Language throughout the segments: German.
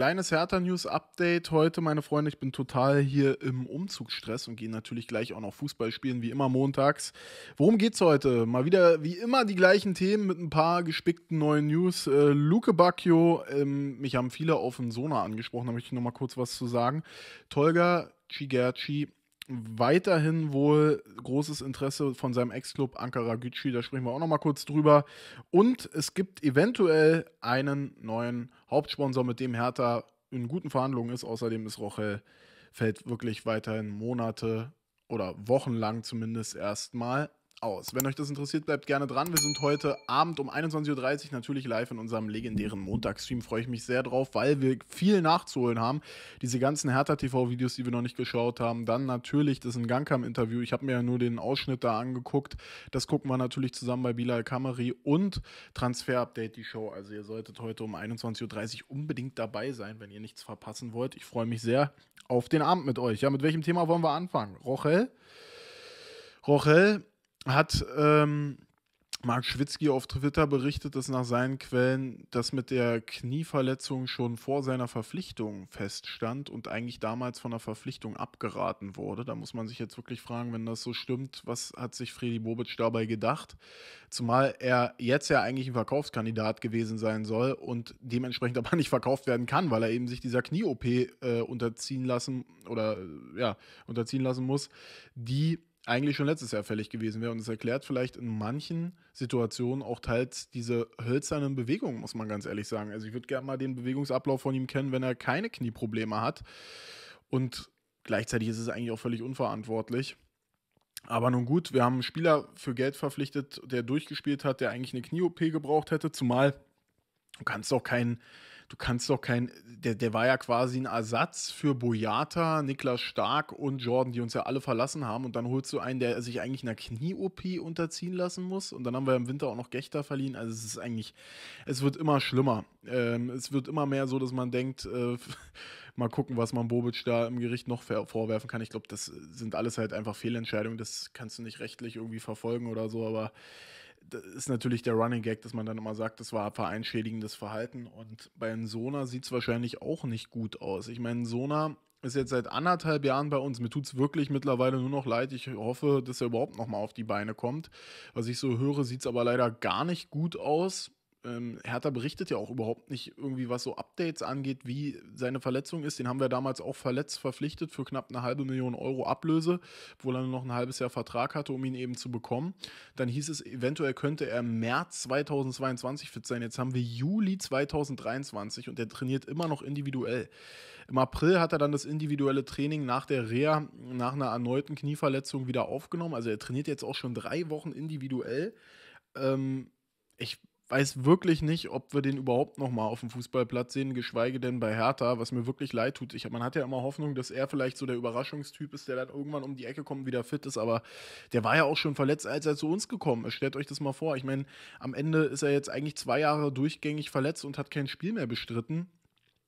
kleines Hertha-News-Update heute, meine Freunde. Ich bin total hier im Umzugsstress und gehe natürlich gleich auch noch Fußball spielen, wie immer montags. Worum geht's heute? Mal wieder, wie immer, die gleichen Themen mit ein paar gespickten neuen News. Äh, Luke Bacchio, ähm, mich haben viele auf den Sona angesprochen, da möchte ich nochmal kurz was zu sagen. Tolga Cigerci weiterhin wohl großes Interesse von seinem Ex-Club Ankara Gucci. da sprechen wir auch noch mal kurz drüber. Und es gibt eventuell einen neuen Hauptsponsor, mit dem Hertha in guten Verhandlungen ist. Außerdem ist Rochel Feld wirklich weiterhin Monate oder wochenlang zumindest erstmal aus. Wenn euch das interessiert, bleibt gerne dran. Wir sind heute Abend um 21.30 Uhr natürlich live in unserem legendären Montagsstream. Freue ich mich sehr drauf, weil wir viel nachzuholen haben. Diese ganzen Hertha-TV-Videos, die wir noch nicht geschaut haben. Dann natürlich das in Gangkam-Interview. Ich habe mir ja nur den Ausschnitt da angeguckt. Das gucken wir natürlich zusammen bei Bilal Kamari und Transfer-Update, die Show. Also ihr solltet heute um 21.30 Uhr unbedingt dabei sein, wenn ihr nichts verpassen wollt. Ich freue mich sehr auf den Abend mit euch. Ja, mit welchem Thema wollen wir anfangen? Rochel? Rochel hat ähm, Mark Schwitzki auf Twitter berichtet, dass nach seinen Quellen das mit der Knieverletzung schon vor seiner Verpflichtung feststand und eigentlich damals von der Verpflichtung abgeraten wurde. Da muss man sich jetzt wirklich fragen, wenn das so stimmt, was hat sich Freddy Bobic dabei gedacht? Zumal er jetzt ja eigentlich ein Verkaufskandidat gewesen sein soll und dementsprechend aber nicht verkauft werden kann, weil er eben sich dieser Knie-OP äh, unterziehen lassen oder ja, unterziehen lassen muss, die eigentlich schon letztes Jahr fällig gewesen wäre. Und es erklärt vielleicht in manchen Situationen auch teils diese hölzernen Bewegungen, muss man ganz ehrlich sagen. Also ich würde gerne mal den Bewegungsablauf von ihm kennen, wenn er keine Knieprobleme hat. Und gleichzeitig ist es eigentlich auch völlig unverantwortlich. Aber nun gut, wir haben einen Spieler für Geld verpflichtet, der durchgespielt hat, der eigentlich eine Knie-OP gebraucht hätte, zumal du kannst auch keinen du kannst doch kein, der, der war ja quasi ein Ersatz für Boyata, Niklas Stark und Jordan, die uns ja alle verlassen haben. Und dann holst du einen, der sich eigentlich einer Knie-OP unterziehen lassen muss. Und dann haben wir im Winter auch noch Gechter verliehen. Also es ist eigentlich, es wird immer schlimmer. Ähm, es wird immer mehr so, dass man denkt, äh, mal gucken, was man Bobic da im Gericht noch vorwerfen kann. Ich glaube, das sind alles halt einfach Fehlentscheidungen. Das kannst du nicht rechtlich irgendwie verfolgen oder so, aber das ist natürlich der Running Gag, dass man dann immer sagt, das war vereinschädigendes Verhalten. Und bei Sona sieht es wahrscheinlich auch nicht gut aus. Ich meine, Sona ist jetzt seit anderthalb Jahren bei uns. Mir tut es wirklich mittlerweile nur noch leid. Ich hoffe, dass er überhaupt nochmal auf die Beine kommt. Was ich so höre, sieht es aber leider gar nicht gut aus ähm, Hertha berichtet ja auch überhaupt nicht irgendwie, was so Updates angeht, wie seine Verletzung ist. Den haben wir damals auch verletzt verpflichtet für knapp eine halbe Million Euro Ablöse, obwohl er nur noch ein halbes Jahr Vertrag hatte, um ihn eben zu bekommen. Dann hieß es, eventuell könnte er im März 2022 fit sein. Jetzt haben wir Juli 2023 und er trainiert immer noch individuell. Im April hat er dann das individuelle Training nach der Reha, nach einer erneuten Knieverletzung wieder aufgenommen. Also er trainiert jetzt auch schon drei Wochen individuell. Ähm, ich weiß wirklich nicht, ob wir den überhaupt noch mal auf dem Fußballplatz sehen, geschweige denn bei Hertha, was mir wirklich leid tut. Ich, man hat ja immer Hoffnung, dass er vielleicht so der Überraschungstyp ist, der dann irgendwann um die Ecke kommt, und wieder fit ist, aber der war ja auch schon verletzt, als er zu uns gekommen ist. Stellt euch das mal vor. Ich meine, am Ende ist er jetzt eigentlich zwei Jahre durchgängig verletzt und hat kein Spiel mehr bestritten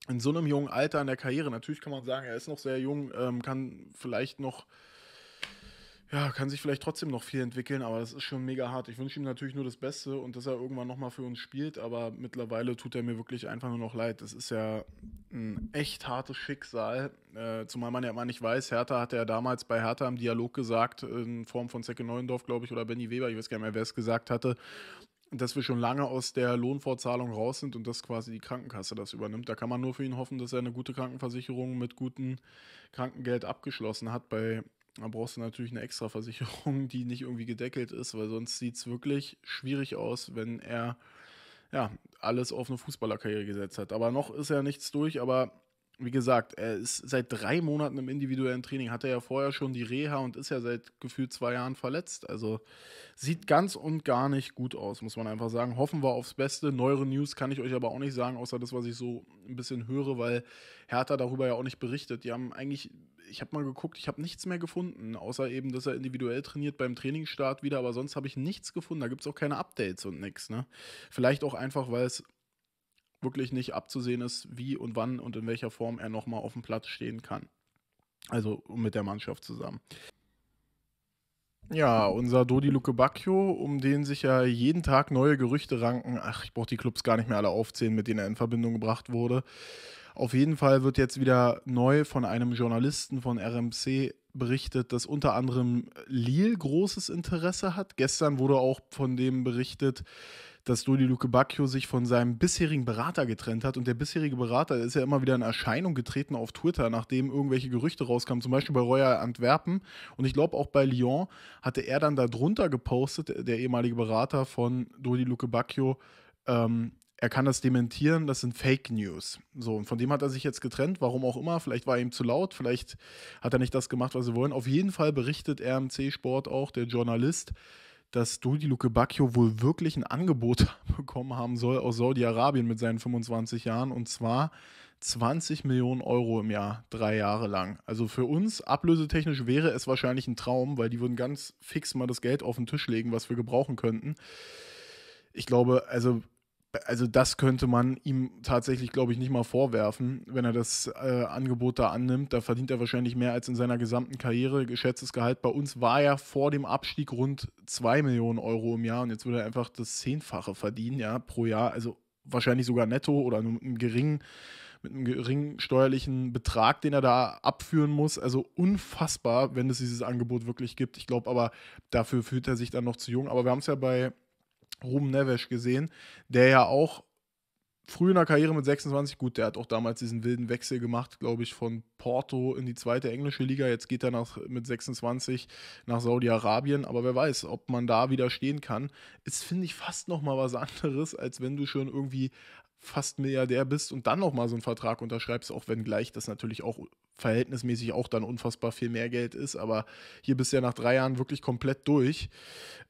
in so einem jungen Alter in der Karriere, natürlich kann man sagen, er ist noch sehr jung, ähm, kann vielleicht noch ja, kann sich vielleicht trotzdem noch viel entwickeln, aber das ist schon mega hart. Ich wünsche ihm natürlich nur das Beste und dass er irgendwann nochmal für uns spielt, aber mittlerweile tut er mir wirklich einfach nur noch leid. Das ist ja ein echt hartes Schicksal, äh, zumal man ja immer nicht weiß. Hertha hatte ja damals bei Hertha im Dialog gesagt, in Form von Zecke Neuendorf, glaube ich, oder Benny Weber, ich weiß gar nicht mehr, wer es gesagt hatte, dass wir schon lange aus der Lohnfortzahlung raus sind und dass quasi die Krankenkasse das übernimmt. Da kann man nur für ihn hoffen, dass er eine gute Krankenversicherung mit gutem Krankengeld abgeschlossen hat. Bei da brauchst du natürlich eine Extraversicherung, die nicht irgendwie gedeckelt ist, weil sonst sieht es wirklich schwierig aus, wenn er ja alles auf eine Fußballerkarriere gesetzt hat. Aber noch ist ja nichts durch, aber wie gesagt, er ist seit drei Monaten im individuellen Training, hatte ja vorher schon die Reha und ist ja seit gefühlt zwei Jahren verletzt. Also sieht ganz und gar nicht gut aus, muss man einfach sagen. Hoffen wir aufs Beste. Neuere News kann ich euch aber auch nicht sagen, außer das, was ich so ein bisschen höre, weil Hertha darüber ja auch nicht berichtet. Die haben eigentlich, ich habe mal geguckt, ich habe nichts mehr gefunden, außer eben, dass er individuell trainiert beim Trainingsstart wieder, aber sonst habe ich nichts gefunden. Da gibt es auch keine Updates und nichts. Ne? Vielleicht auch einfach, weil es wirklich nicht abzusehen ist, wie und wann und in welcher Form er nochmal auf dem Platz stehen kann. Also mit der Mannschaft zusammen. Ja, unser Dodi Luke Bacchio, um den sich ja jeden Tag neue Gerüchte ranken. Ach, ich brauche die Clubs gar nicht mehr alle aufzählen, mit denen er in Verbindung gebracht wurde. Auf jeden Fall wird jetzt wieder neu von einem Journalisten von RMC berichtet, dass unter anderem Lille großes Interesse hat. Gestern wurde auch von dem berichtet, dass Dodi Luke Bacchio sich von seinem bisherigen Berater getrennt hat. Und der bisherige Berater ist ja immer wieder in Erscheinung getreten auf Twitter, nachdem irgendwelche Gerüchte rauskamen, zum Beispiel bei Royal Antwerpen. Und ich glaube auch bei Lyon hatte er dann darunter gepostet, der ehemalige Berater von Dodi Luke Bacchio, ähm, er kann das dementieren, das sind Fake News. So, und von dem hat er sich jetzt getrennt, warum auch immer. Vielleicht war er ihm zu laut, vielleicht hat er nicht das gemacht, was sie wollen. Auf jeden Fall berichtet RMC Sport auch, der Journalist, dass Dudi Luke Bacchio wohl wirklich ein Angebot bekommen haben soll aus Saudi-Arabien mit seinen 25 Jahren und zwar 20 Millionen Euro im Jahr, drei Jahre lang. Also für uns ablösetechnisch wäre es wahrscheinlich ein Traum, weil die würden ganz fix mal das Geld auf den Tisch legen, was wir gebrauchen könnten. Ich glaube, also also das könnte man ihm tatsächlich, glaube ich, nicht mal vorwerfen, wenn er das äh, Angebot da annimmt. Da verdient er wahrscheinlich mehr als in seiner gesamten Karriere. Geschätztes Gehalt bei uns war ja vor dem Abstieg rund 2 Millionen Euro im Jahr und jetzt würde er einfach das Zehnfache verdienen, ja, pro Jahr. Also wahrscheinlich sogar netto oder nur mit einem geringen, mit einem geringen steuerlichen Betrag, den er da abführen muss. Also unfassbar, wenn es dieses Angebot wirklich gibt. Ich glaube aber, dafür fühlt er sich dann noch zu jung. Aber wir haben es ja bei Ruben Neves gesehen, der ja auch früh in der Karriere mit 26, gut, der hat auch damals diesen wilden Wechsel gemacht, glaube ich, von Porto in die zweite englische Liga. Jetzt geht er nach, mit 26 nach Saudi-Arabien, aber wer weiß, ob man da wieder stehen kann. Ist, finde ich, fast nochmal was anderes, als wenn du schon irgendwie fast Milliardär bist und dann nochmal so einen Vertrag unterschreibst, auch wenn gleich das natürlich auch verhältnismäßig auch dann unfassbar viel mehr Geld ist. Aber hier bist du ja nach drei Jahren wirklich komplett durch.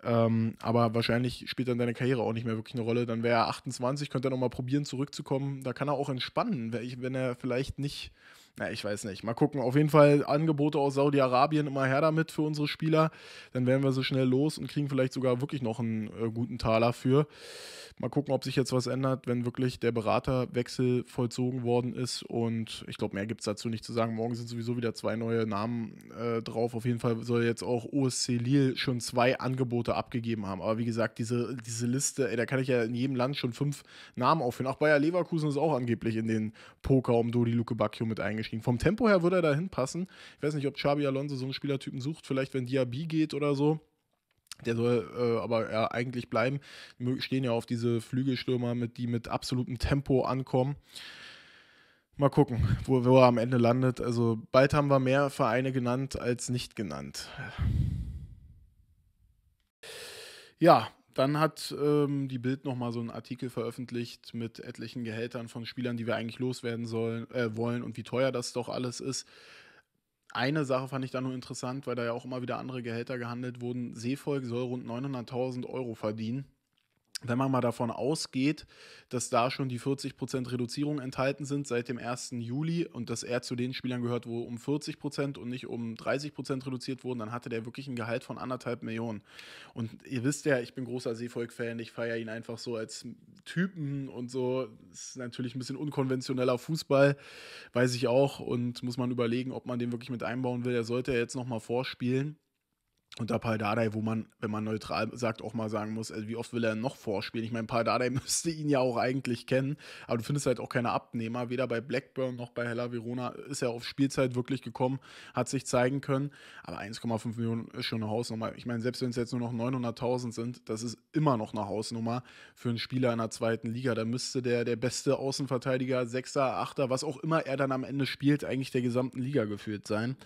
Ähm, aber wahrscheinlich spielt dann deine Karriere auch nicht mehr wirklich eine Rolle. Dann wäre er 28, könnte er nochmal probieren, zurückzukommen. Da kann er auch entspannen, wenn er vielleicht nicht na, ich weiß nicht. Mal gucken. Auf jeden Fall Angebote aus Saudi-Arabien immer her damit für unsere Spieler. Dann werden wir so schnell los und kriegen vielleicht sogar wirklich noch einen äh, guten Taler für. Mal gucken, ob sich jetzt was ändert, wenn wirklich der Beraterwechsel vollzogen worden ist. Und ich glaube, mehr gibt es dazu nicht zu sagen. Morgen sind sowieso wieder zwei neue Namen äh, drauf. Auf jeden Fall soll jetzt auch OSC Lille schon zwei Angebote abgegeben haben. Aber wie gesagt, diese, diese Liste, ey, da kann ich ja in jedem Land schon fünf Namen aufführen. Auch Bayer Leverkusen ist auch angeblich in den Poker um Dodi Luke Bacchio mit eingegangen angestiegen. Vom Tempo her würde er da hinpassen. Ich weiß nicht, ob Xabi Alonso so einen Spielertypen sucht, vielleicht wenn Diaby geht oder so. Der soll äh, aber ja, eigentlich bleiben. Die stehen ja auf diese Flügelstürmer, mit, die mit absolutem Tempo ankommen. Mal gucken, wo, wo er am Ende landet. Also bald haben wir mehr Vereine genannt als nicht genannt. Ja, dann hat ähm, die Bild nochmal so einen Artikel veröffentlicht mit etlichen Gehältern von Spielern, die wir eigentlich loswerden sollen, äh, wollen und wie teuer das doch alles ist. Eine Sache fand ich da nur interessant, weil da ja auch immer wieder andere Gehälter gehandelt wurden. Seefolg soll rund 900.000 Euro verdienen. Wenn man mal davon ausgeht, dass da schon die 40% Reduzierung enthalten sind seit dem 1. Juli und dass er zu den Spielern gehört, wo um 40% und nicht um 30% reduziert wurden, dann hatte der wirklich ein Gehalt von anderthalb Millionen. Und ihr wisst ja, ich bin großer Seevolk-Fan, ich feiere ihn einfach so als Typen und so. Das ist natürlich ein bisschen unkonventioneller Fußball, weiß ich auch. Und muss man überlegen, ob man den wirklich mit einbauen will. Er sollte ja jetzt nochmal vorspielen unter Paldadei, wo man, wenn man neutral sagt, auch mal sagen muss, also wie oft will er noch vorspielen? Ich meine, Paldadei müsste ihn ja auch eigentlich kennen, aber du findest halt auch keine Abnehmer. Weder bei Blackburn noch bei Hella Verona ist er auf Spielzeit wirklich gekommen, hat sich zeigen können. Aber 1,5 Millionen ist schon eine Hausnummer. Ich meine, selbst wenn es jetzt nur noch 900.000 sind, das ist immer noch eine Hausnummer für einen Spieler in der zweiten Liga. Da müsste der, der beste Außenverteidiger, Sechser, Achter, was auch immer er dann am Ende spielt, eigentlich der gesamten Liga gefühlt sein.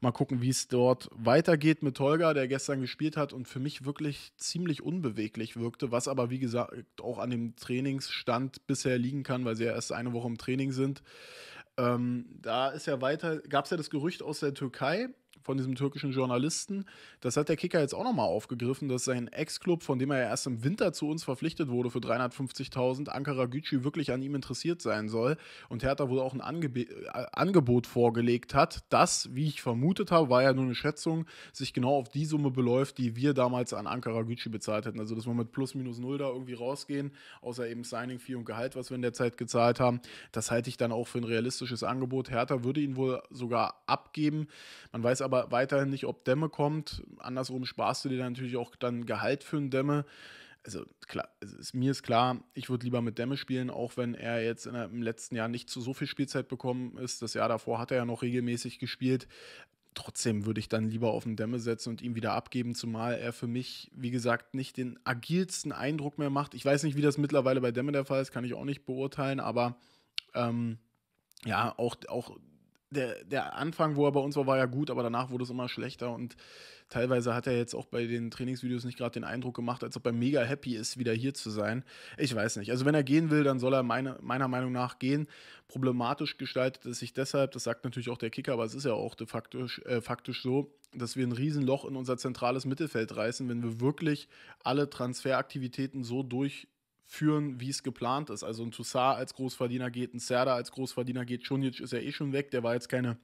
Mal gucken, wie es dort weitergeht mit Tolga. Neuer, der gestern gespielt hat und für mich wirklich ziemlich unbeweglich wirkte, was aber wie gesagt auch an dem Trainingsstand bisher liegen kann, weil sie ja erst eine Woche im Training sind. Ähm, da ist ja weiter, gab es ja das Gerücht aus der Türkei, von diesem türkischen Journalisten. Das hat der Kicker jetzt auch nochmal aufgegriffen, dass sein Ex-Club, von dem er ja erst im Winter zu uns verpflichtet wurde für 350.000, Ankara Gücü wirklich an ihm interessiert sein soll und Hertha wohl auch ein Angeb äh, Angebot vorgelegt hat, das, wie ich vermutet habe, war ja nur eine Schätzung, sich genau auf die Summe beläuft, die wir damals an Ankara Gücü bezahlt hätten. Also, dass wir mit plus minus null da irgendwie rausgehen, außer eben Signing-Fee und Gehalt, was wir in der Zeit gezahlt haben. Das halte ich dann auch für ein realistisches Angebot. Hertha würde ihn wohl sogar abgeben. Man weiß aber, aber weiterhin nicht, ob Dämme kommt. Andersrum sparst du dir natürlich auch dann Gehalt für einen Dämme. Also klar, ist, mir ist klar, ich würde lieber mit Dämme spielen, auch wenn er jetzt der, im letzten Jahr nicht zu so viel Spielzeit bekommen ist. Das Jahr davor hat er ja noch regelmäßig gespielt. Trotzdem würde ich dann lieber auf den Dämme setzen und ihm wieder abgeben, zumal er für mich, wie gesagt, nicht den agilsten Eindruck mehr macht. Ich weiß nicht, wie das mittlerweile bei Dämme der Fall ist, kann ich auch nicht beurteilen, aber ähm, ja, auch, auch der, der Anfang, wo er bei uns war, war ja gut, aber danach wurde es immer schlechter und teilweise hat er jetzt auch bei den Trainingsvideos nicht gerade den Eindruck gemacht, als ob er mega happy ist, wieder hier zu sein. Ich weiß nicht. Also wenn er gehen will, dann soll er meine, meiner Meinung nach gehen. Problematisch gestaltet es sich deshalb, das sagt natürlich auch der Kicker, aber es ist ja auch de facto, äh, faktisch so, dass wir ein Riesenloch in unser zentrales Mittelfeld reißen, wenn wir wirklich alle Transferaktivitäten so durch führen, wie es geplant ist. Also ein Toussaint als Großverdiener geht, ein Serda als Großverdiener geht, Schunic ist ja eh schon weg, der war jetzt keine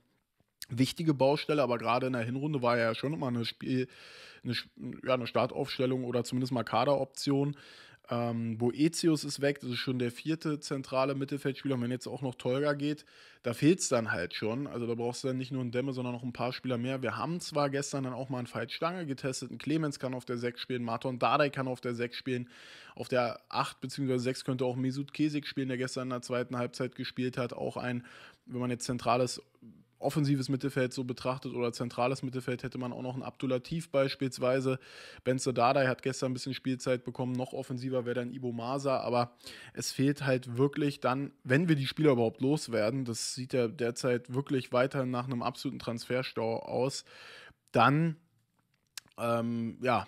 wichtige Baustelle, aber gerade in der Hinrunde war er ja schon immer eine Spiel, eine, ja, eine Startaufstellung oder zumindest mal Kaderoption, ähm, Boetius ist weg, das ist schon der vierte zentrale Mittelfeldspieler. Und wenn jetzt auch noch Tolga geht, da fehlt es dann halt schon. Also da brauchst du dann nicht nur einen Dämme, sondern noch ein paar Spieler mehr. Wir haben zwar gestern dann auch mal einen Falschstange getestet. Ein Clemens kann auf der 6 spielen, Marton Dardai kann auf der 6 spielen. Auf der 8 bzw. 6 könnte auch Mesut Kesik spielen, der gestern in der zweiten Halbzeit gespielt hat. Auch ein, wenn man jetzt zentrales offensives Mittelfeld so betrachtet oder zentrales Mittelfeld, hätte man auch noch einen Abdulativ beispielsweise. Ben Dardai hat gestern ein bisschen Spielzeit bekommen, noch offensiver wäre dann Ibo Masa, aber es fehlt halt wirklich dann, wenn wir die Spieler überhaupt loswerden, das sieht ja derzeit wirklich weiter nach einem absoluten Transferstau aus, dann ähm, ja,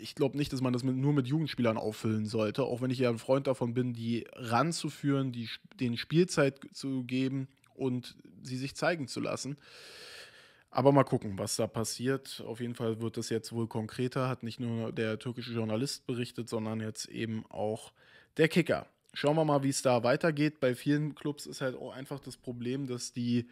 ich glaube nicht, dass man das mit, nur mit Jugendspielern auffüllen sollte, auch wenn ich ja ein Freund davon bin, die ranzuführen, die, denen Spielzeit zu geben, und sie sich zeigen zu lassen. Aber mal gucken, was da passiert. Auf jeden Fall wird das jetzt wohl konkreter. Hat nicht nur der türkische Journalist berichtet, sondern jetzt eben auch der Kicker. Schauen wir mal, wie es da weitergeht. Bei vielen Clubs ist halt auch einfach das Problem, dass die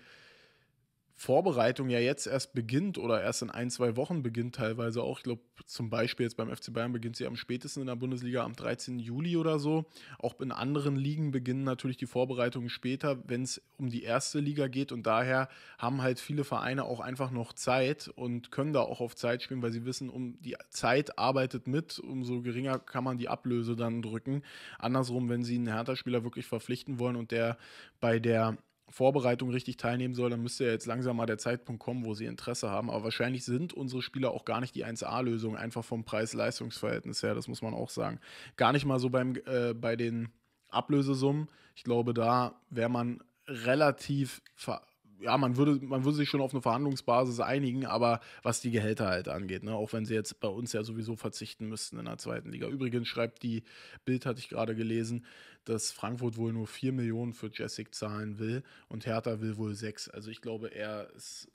Vorbereitung ja jetzt erst beginnt oder erst in ein, zwei Wochen beginnt teilweise auch. Ich glaube, zum Beispiel jetzt beim FC Bayern beginnt sie am spätesten in der Bundesliga am 13. Juli oder so. Auch in anderen Ligen beginnen natürlich die Vorbereitungen später, wenn es um die erste Liga geht. Und daher haben halt viele Vereine auch einfach noch Zeit und können da auch auf Zeit spielen, weil sie wissen, um die Zeit arbeitet mit, umso geringer kann man die Ablöse dann drücken. Andersrum, wenn sie einen Hertha-Spieler wirklich verpflichten wollen und der bei der Vorbereitung richtig teilnehmen soll, dann müsste ja jetzt langsam mal der Zeitpunkt kommen, wo sie Interesse haben. Aber wahrscheinlich sind unsere Spieler auch gar nicht die 1A-Lösung, einfach vom preis leistungsverhältnis her, das muss man auch sagen. Gar nicht mal so beim, äh, bei den Ablösesummen. Ich glaube, da wäre man relativ ver ja, man würde, man würde sich schon auf eine Verhandlungsbasis einigen, aber was die Gehälter halt angeht, ne? auch wenn sie jetzt bei uns ja sowieso verzichten müssten in der zweiten Liga. Übrigens schreibt die Bild, hatte ich gerade gelesen, dass Frankfurt wohl nur 4 Millionen für Jessic zahlen will und Hertha will wohl 6. Also ich glaube, er ist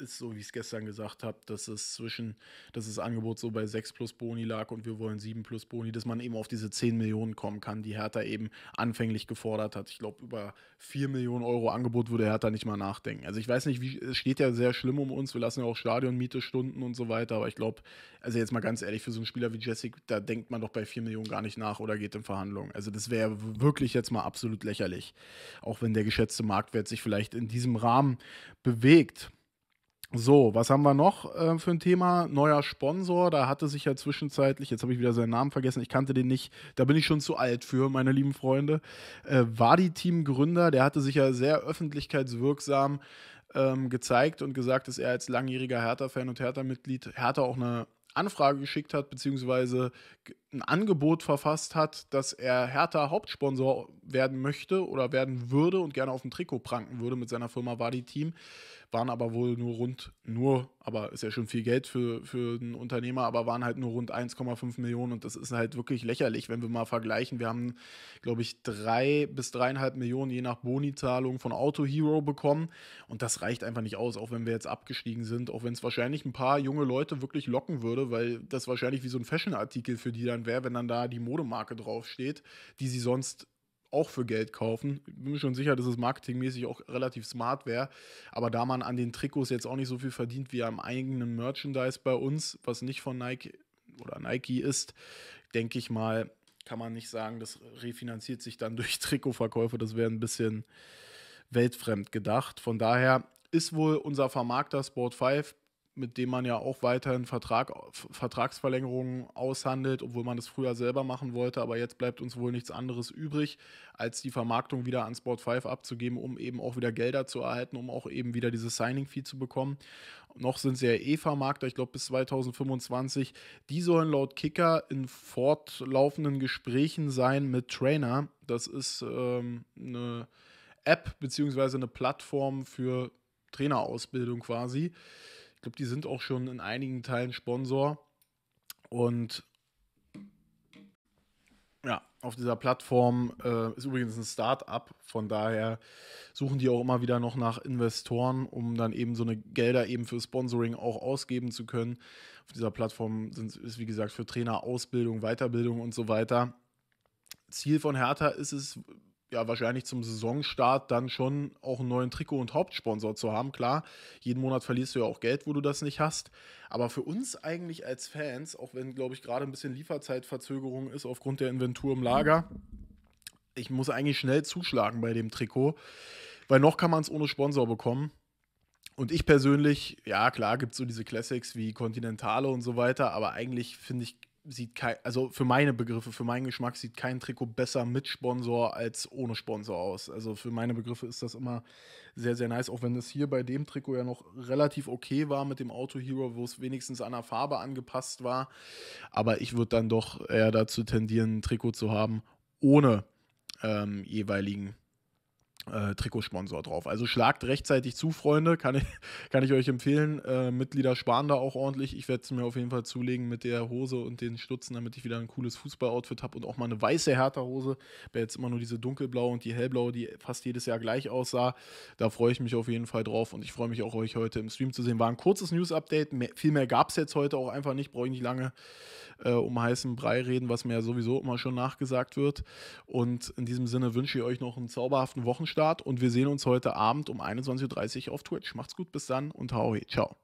ist so, wie ich es gestern gesagt habe, dass es zwischen, dass das Angebot so bei 6 plus Boni lag und wir wollen 7 plus Boni, dass man eben auf diese 10 Millionen kommen kann, die Hertha eben anfänglich gefordert hat. Ich glaube, über 4 Millionen Euro Angebot würde Hertha nicht mal nachdenken. Also ich weiß nicht, wie, es steht ja sehr schlimm um uns, wir lassen ja auch Stadionmiete, Stunden und so weiter, aber ich glaube, also jetzt mal ganz ehrlich, für so einen Spieler wie Jessic, da denkt man doch bei 4 Millionen gar nicht nach oder geht in Verhandlungen. Also das wäre wirklich jetzt mal absolut lächerlich, auch wenn der geschätzte Marktwert sich vielleicht in diesem Rahmen bewegt. So, was haben wir noch äh, für ein Thema? Neuer Sponsor, da hatte sich ja zwischenzeitlich, jetzt habe ich wieder seinen Namen vergessen, ich kannte den nicht, da bin ich schon zu alt für, meine lieben Freunde. Äh, war die Teamgründer, der hatte sich ja sehr öffentlichkeitswirksam ähm, gezeigt und gesagt, dass er als langjähriger Hertha-Fan und Hertha-Mitglied Hertha auch eine Anfrage geschickt hat, beziehungsweise ein Angebot verfasst hat, dass er Hertha Hauptsponsor werden möchte oder werden würde und gerne auf dem Trikot pranken würde mit seiner Firma Wadi Team, waren aber wohl nur rund, nur, aber ist ja schon viel Geld für, für einen Unternehmer, aber waren halt nur rund 1,5 Millionen und das ist halt wirklich lächerlich, wenn wir mal vergleichen. Wir haben, glaube ich, drei bis dreieinhalb Millionen je nach Bonizahlung von Auto Hero bekommen und das reicht einfach nicht aus, auch wenn wir jetzt abgestiegen sind, auch wenn es wahrscheinlich ein paar junge Leute wirklich locken würde, weil das wahrscheinlich wie so ein Fashion-Artikel für die dann wäre, wenn dann da die Modemarke draufsteht, die sie sonst auch für Geld kaufen. Ich Bin mir schon sicher, dass es marketingmäßig auch relativ smart wäre. Aber da man an den Trikots jetzt auch nicht so viel verdient wie am eigenen Merchandise bei uns, was nicht von Nike oder Nike ist, denke ich mal, kann man nicht sagen, das refinanziert sich dann durch Trikotverkäufe. Das wäre ein bisschen weltfremd gedacht. Von daher ist wohl unser Vermarkter Sport 5 mit dem man ja auch weiterhin Vertrag, Vertragsverlängerungen aushandelt, obwohl man das früher selber machen wollte. Aber jetzt bleibt uns wohl nichts anderes übrig, als die Vermarktung wieder an Sport 5 abzugeben, um eben auch wieder Gelder zu erhalten, um auch eben wieder dieses Signing-Fee zu bekommen. Noch sind sie ja eh Vermarkter, ich glaube bis 2025. Die sollen laut Kicker in fortlaufenden Gesprächen sein mit Trainer. Das ist ähm, eine App beziehungsweise eine Plattform für Trainerausbildung quasi glaube, die sind auch schon in einigen Teilen Sponsor. Und ja, auf dieser Plattform äh, ist übrigens ein Start-up, von daher suchen die auch immer wieder noch nach Investoren, um dann eben so eine Gelder eben für Sponsoring auch ausgeben zu können. Auf dieser Plattform sind, ist, wie gesagt, für Trainer Ausbildung, Weiterbildung und so weiter. Ziel von Hertha ist es, ja wahrscheinlich zum Saisonstart dann schon auch einen neuen Trikot- und Hauptsponsor zu haben. Klar, jeden Monat verlierst du ja auch Geld, wo du das nicht hast. Aber für uns eigentlich als Fans, auch wenn, glaube ich, gerade ein bisschen Lieferzeitverzögerung ist aufgrund der Inventur im Lager, ich muss eigentlich schnell zuschlagen bei dem Trikot, weil noch kann man es ohne Sponsor bekommen. Und ich persönlich, ja klar, gibt es so diese Classics wie Continentale und so weiter, aber eigentlich finde ich, sieht kein, also für meine Begriffe, für meinen Geschmack sieht kein Trikot besser mit Sponsor als ohne Sponsor aus. Also für meine Begriffe ist das immer sehr, sehr nice, auch wenn es hier bei dem Trikot ja noch relativ okay war mit dem Auto Hero, wo es wenigstens an der Farbe angepasst war. Aber ich würde dann doch eher dazu tendieren, ein Trikot zu haben ohne ähm, jeweiligen äh, Trikotsponsor drauf. Also schlagt rechtzeitig zu, Freunde, kann ich, kann ich euch empfehlen. Äh, Mitglieder sparen da auch ordentlich. Ich werde es mir auf jeden Fall zulegen mit der Hose und den Stutzen, damit ich wieder ein cooles Fußballoutfit habe und auch mal eine weiße Hertha-Hose. Wäre jetzt immer nur diese dunkelblaue und die hellblaue, die fast jedes Jahr gleich aussah. Da freue ich mich auf jeden Fall drauf und ich freue mich auch, euch heute im Stream zu sehen. War ein kurzes News-Update, viel mehr gab es jetzt heute auch einfach nicht, brauche ich nicht lange äh, um heißen Brei reden, was mir ja sowieso immer schon nachgesagt wird. Und in diesem Sinne wünsche ich euch noch einen zauberhaften Wochenstart. Start und wir sehen uns heute Abend um 21.30 Uhr auf Twitch. Macht's gut, bis dann und hau he, ciao.